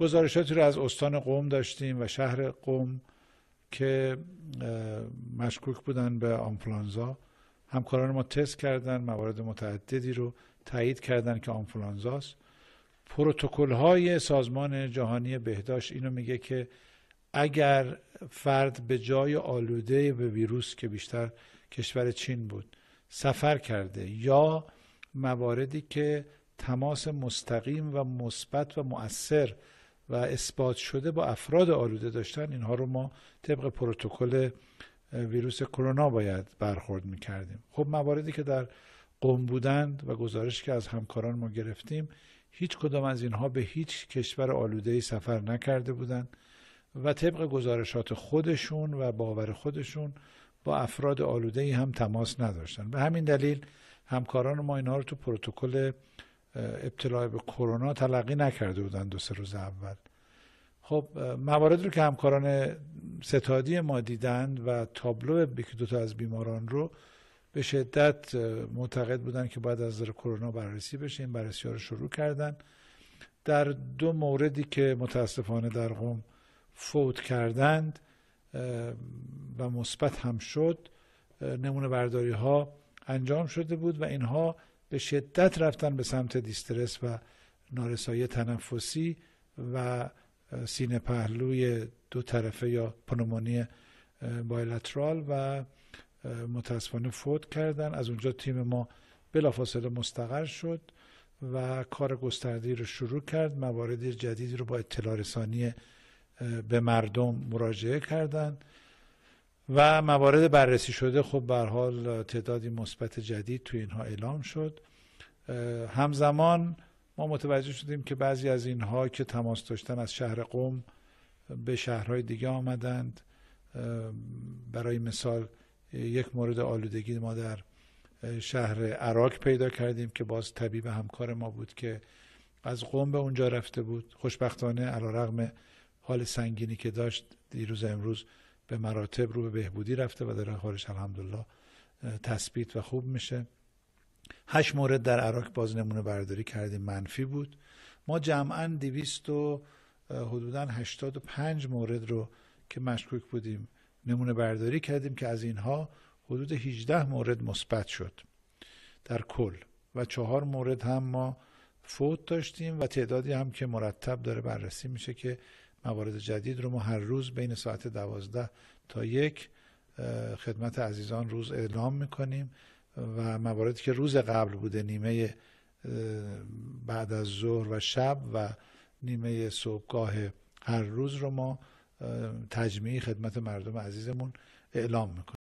گزارشاتی رو از استان قوم داشتیم و شهر قوم که مشکوک بودن به آنفلانزا همکاران ما تست کردن موارد متعددی رو تایید کردن که آنفلانزاست پروتکل های سازمان جهانی بهداشت اینو میگه که اگر فرد به جای آلوده به ویروس که بیشتر کشور چین بود سفر کرده یا مواردی که تماس مستقیم و مثبت و مؤثر و اثبات شده با افراد آلوده داشتن اینها رو ما طبق پروتکل ویروس کرونا باید برخورد میکردیم خب مواردی که در قم بودند و گزارش که از همکاران ما گرفتیم هیچ کدام از اینها به هیچ کشور آلوده ای سفر نکرده بودند و طبق گزارشات خودشون و باور خودشون با افراد آلوده هم تماس نداشتن به همین دلیل همکاران ما اینها رو تو پروتکل ابتلا به کرونا تلقی نکرده بودن دو سه روز اول خب موارد رو که همکاران ستادی ما دیدند و تابلو یکی دوتا از بیماران رو به شدت معتقد بودن که باید از نظر کرونا بررسی بشه این بررسی ها رو شروع کردن در دو موردی که متاسفانه در قوم فوت کردند و مثبت هم شد نمونه برداری ها انجام شده بود و اینها به شدت رفتن به سمت دیسترس و نارسایی تنفسی و سینه پهلوی دو طرفه یا پنومونی بایلترال و متاسفانه فوت کردن از اونجا تیم ما بلافاصله مستقر شد و کار گستردی رو شروع کرد موارد جدیدی رو با اطلاع رسانی به مردم مراجعه کردند و موارد بررسی شده خب به حال تعدادی مثبت جدید توی اینها اعلام شد همزمان ما متوجه شدیم که بعضی از اینها که تماس داشتن از شهر قوم به شهرهای دیگه آمدند برای مثال یک مورد آلودگی ما در شهر عراق پیدا کردیم که باز طبیب همکار ما بود که از قوم به اونجا رفته بود خوشبختانه علا رغم حال سنگینی که داشت دیروز امروز به مراتب رو به بهبودی رفته و در خارج الحمدلله تثبیت و خوب میشه هشت مورد در عراق باز نمونه برداری کردیم منفی بود ما جمعا دویست و حدودا 85 مورد رو که مشکوک بودیم نمونه برداری کردیم که از اینها حدود 18 مورد مثبت شد در کل و چهار مورد هم ما فوت داشتیم و تعدادی هم که مرتب داره بررسی میشه که موارد جدید رو ما هر روز بین ساعت دوازده تا یک خدمت عزیزان روز اعلام میکنیم و مواردی که روز قبل بوده نیمه بعد از ظهر و شب و نیمه صبحگاه هر روز رو ما تجمیعی خدمت مردم عزیزمون اعلام میکنیم